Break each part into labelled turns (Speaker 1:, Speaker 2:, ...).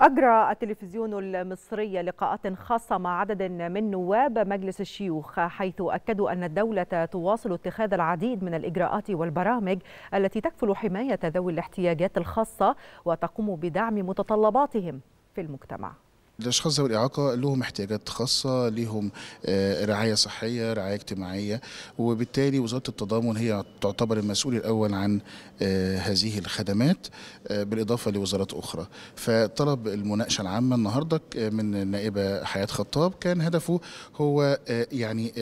Speaker 1: أجرى التلفزيون المصري لقاءات خاصة مع عدد من نواب مجلس الشيوخ حيث أكدوا أن الدولة تواصل اتخاذ العديد من الإجراءات والبرامج التي تكفل حماية ذوي الاحتياجات الخاصة وتقوم بدعم متطلباتهم في المجتمع
Speaker 2: الاشخاص ذوي الاعاقه لهم احتياجات خاصه لهم آه، رعايه صحيه رعايه اجتماعيه وبالتالي وزاره التضامن هي تعتبر المسؤول الاول عن آه، هذه الخدمات آه، بالاضافه لوزارات اخرى فطلب المناقشه العامه النهارده من النائبه حياه خطاب كان هدفه هو يعني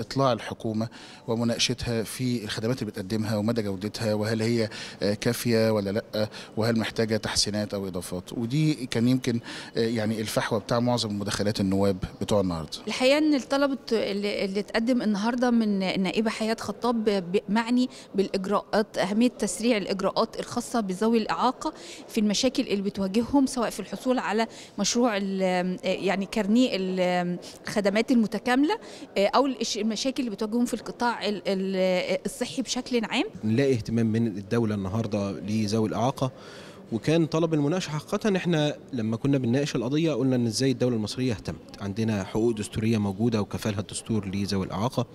Speaker 2: اطلاع الحكومه ومناقشتها في الخدمات اللي بتقدمها ومدى جودتها وهل هي كافيه ولا لا وهل محتاجه تحسينات او اضافات ودي كان يمكن يعني يعني الفحوى بتاع معظم مداخلات النواب بتوع النهارده
Speaker 3: الحقيقه ان الطلب اللي, اللي اتقدم النهارده من نائبه حياه خطاب معني بالاجراءات اهميه تسريع الاجراءات الخاصه بذوي الاعاقه في المشاكل اللي بتواجههم سواء في الحصول على مشروع يعني كارنيه الخدمات المتكامله او المشاكل اللي بتواجههم في القطاع الصحي بشكل عام
Speaker 4: نلاقي اهتمام من الدوله النهارده لذوي الاعاقه وكان طلب المناقشه حقيقه احنا لما كنا بنناقش القضيه قلنا ان ازاي الدوله المصريه اهتمت عندنا حقوق دستوريه موجوده وكفالها الدستور لذوي الاعاقه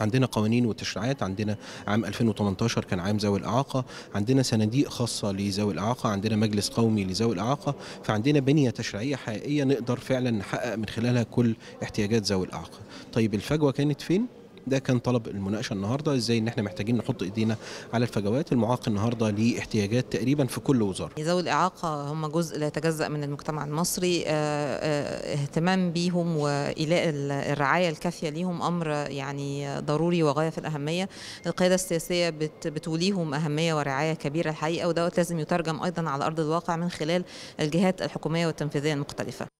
Speaker 4: عندنا قوانين وتشريعات عندنا عام 2018 كان عام ذوي الإعاقة عندنا صناديق خاصة لذوي الإعاقة عندنا مجلس قومي لذوي الإعاقة فعندنا بنية تشريعية حقيقية نقدر فعلا نحقق من خلالها كل احتياجات ذوي الإعاقة طيب الفجوة كانت فين؟ ده كان طلب المناقشه النهارده ازاي ان احنا محتاجين نحط ايدينا على الفجوات المعاق النهارده ليه احتياجات تقريبا في كل وزاره
Speaker 5: ذوي الاعاقه هم جزء لا يتجزا من المجتمع المصري آه، آه، اهتمام بيهم وايلاء الرعايه الكافيه ليهم امر يعني ضروري وغايه في الاهميه القياده السياسيه بتوليهم اهميه ورعايه كبيره الحقيقه ودوت لازم يترجم ايضا على ارض الواقع من خلال الجهات الحكوميه والتنفيذيه المختلفه